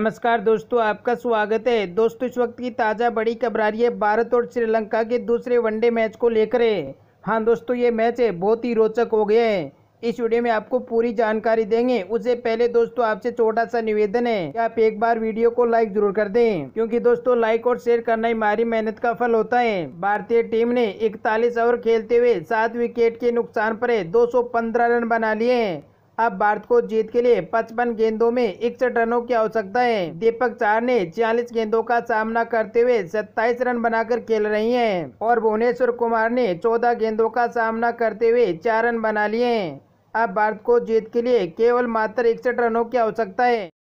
नमस्कार दोस्तों आपका स्वागत है दोस्तों इस वक्त की ताज़ा बड़ी खबर आ रही है भारत और श्रीलंका के दूसरे वनडे मैच को लेकर है हाँ दोस्तों ये मैच है बहुत ही रोचक हो गया है इस वीडियो में आपको पूरी जानकारी देंगे उससे पहले दोस्तों आपसे छोटा सा निवेदन है कि आप एक बार वीडियो को लाइक जरूर कर दें क्योंकि दोस्तों लाइक और शेयर करना ही हमारी मेहनत का फल होता है भारतीय टीम ने इकतालीस ओवर खेलते हुए सात विकेट के नुकसान पर दो रन बना लिए हैं अब भारत को जीत के लिए 55 गेंदों में इकसठ रनों की आवश्यकता है दीपक चार ने छियालीस गेंदों का सामना करते हुए 27 रन बनाकर खेल रही हैं और भुवनेश्वर कुमार ने 14 गेंदों का सामना करते हुए चार रन बना लिए हैं अब भारत को जीत के लिए केवल मात्र इकसठ रनों की आवश्यकता है